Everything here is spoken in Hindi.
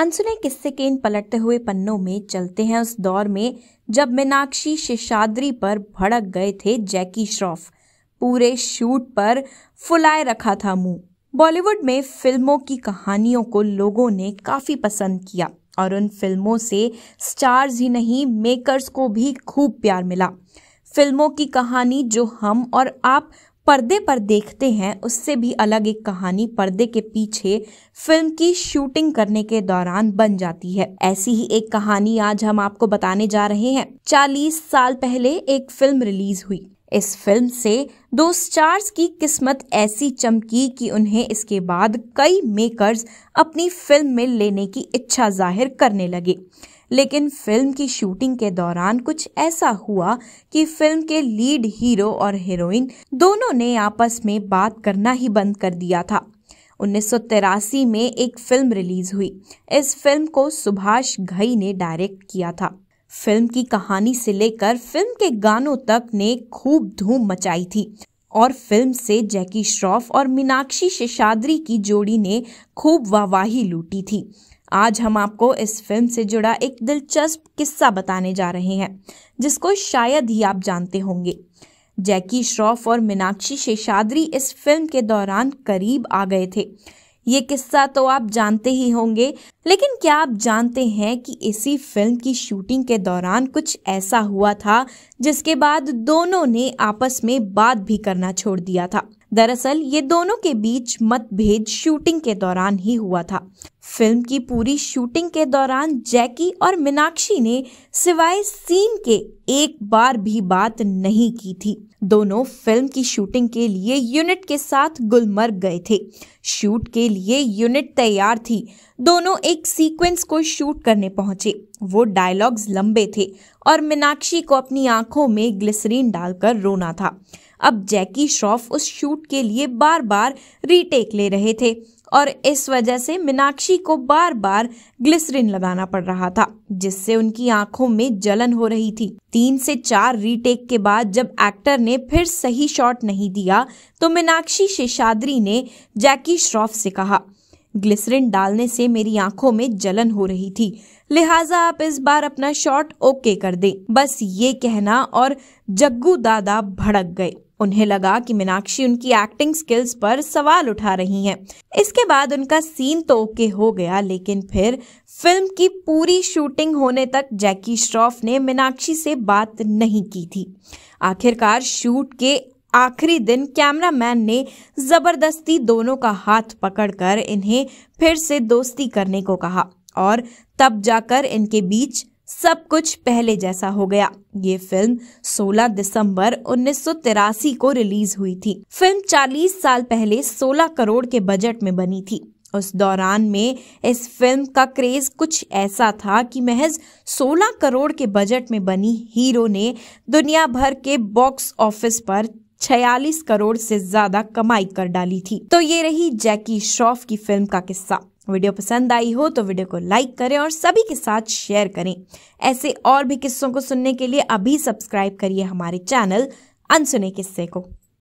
अनसुने किस्से के इन पलटते हुए पन्नों में चलते हैं उस दौर में जब मीनाक्षी शेषाद्री पर भड़क गए थे जैकी श्रॉफ पूरे शूट पर फुलाए रखा था मुंह बॉलीवुड में फिल्मों की कहानियों को लोगों ने काफ़ी पसंद किया और उन फिल्मों से स्टार्स ही नहीं मेकर्स को भी खूब प्यार मिला फिल्मों की कहानी जो हम और आप पर्दे पर देखते हैं उससे भी अलग एक कहानी पर्दे के पीछे फिल्म की शूटिंग करने के दौरान बन जाती है ऐसी ही एक कहानी आज हम आपको बताने जा रहे हैं चालीस साल पहले एक फिल्म रिलीज हुई इस फिल्म से दो स्टार्स की किस्मत ऐसी चमकी कि उन्हें इसके बाद कई मेकर्स अपनी फिल्म में लेने की इच्छा जाहिर करने लगे लेकिन फिल्म की शूटिंग के दौरान कुछ ऐसा हुआ कि फिल्म के लीड हीरो और हीरोइन दोनों ने आपस में बात करना ही बंद कर दिया था उन्नीस में एक फिल्म रिलीज हुई इस फिल्म को सुभाष घई ने डायरेक्ट किया था फिल्म की कहानी से लेकर फिल्म के गानों तक ने खूब धूम मचाई थी और फिल्म से जैकी श्रॉफ और मीनाक्षी शेषाद्री की जोड़ी ने खूब वाहवाही लूटी थी आज हम आपको इस फिल्म से जुड़ा एक दिलचस्प किस्सा बताने जा रहे हैं जिसको शायद ही आप जानते होंगे जैकी श्रॉफ और मीनाक्षी शेषाद्री इस फिल्म के दौरान करीब आ गए थे ये किस्सा तो आप जानते ही होंगे लेकिन क्या आप जानते हैं कि इसी फिल्म की शूटिंग के दौरान कुछ ऐसा हुआ था जिसके बाद दोनों ने आपस में बात भी करना छोड़ दिया था दरअसल ये दोनों के बीच मतभेद शूटिंग के दौरान ही हुआ था फिल्म की पूरी शूटिंग के दौरान जैकी और मीनाक्षी ने सिवाय सीन के एक बार भी बात नहीं की थी दोनों फिल्म की शूटिंग के लिए यूनिट के साथ गुलमर्ग गए थे शूट के लिए यूनिट तैयार थी दोनों एक सीक्वेंस को शूट करने पहुंचे वो डायलॉग्स लंबे थे और मीनाक्षी को अपनी आंखों में ग्लिसरीन डालकर रोना था अब जैकी श्रॉफ उस शूट के लिए बार बार रीटेक ले रहे थे और इस वजह से मीनाक्षी को बार बार ग्लिसरीन लगाना पड़ रहा था जिससे उनकी आंखों में जलन हो रही थी तीन से चार रीटेक के बाद जब एक्टर ने फिर सही शॉट नहीं दिया तो मीनाक्षी शेषाद्री ने जैकी श्रॉफ से कहा ग्लिसरिन डालने से मेरी आंखों में जलन हो रही थी लिहाजा आप इस बार अपना शॉट ओके कर दें बस ये कहना और जग्गू दादा भड़क गए उन्हें लगा कि मीनाक्षी उनकी एक्टिंग स्किल्स पर सवाल उठा रही हैं। इसके बाद उनका सीन तो ओके हो गया लेकिन फिर फिल्म की पूरी शूटिंग होने तक जैकी श्रॉफ ने मीनाक्षी से बात नहीं की थी आखिरकार शूट के आखिरी दिन कैमरामैन ने जबरदस्ती दोनों का हाथ पकड़कर इन्हें फिर से दोस्ती करने को कहा और तब जाकर इनके बीच सब कुछ पहले जैसा हो गया ये फिल्म 16 दिसंबर उन्नीस को रिलीज हुई थी फिल्म 40 साल पहले 16 करोड़ के बजट में बनी थी उस दौरान में इस फिल्म का क्रेज कुछ ऐसा था कि महज 16 करोड़ के बजट में बनी हीरो ने दुनिया भर के बॉक्स ऑफिस पर छियालीस करोड़ से ज्यादा कमाई कर डाली थी तो ये रही जैकी श्रॉफ की फिल्म का किस्सा वीडियो पसंद आई हो तो वीडियो को लाइक करें और सभी के साथ शेयर करें ऐसे और भी किस्सों को सुनने के लिए अभी सब्सक्राइब करिए हमारे चैनल अनसुने किस्से को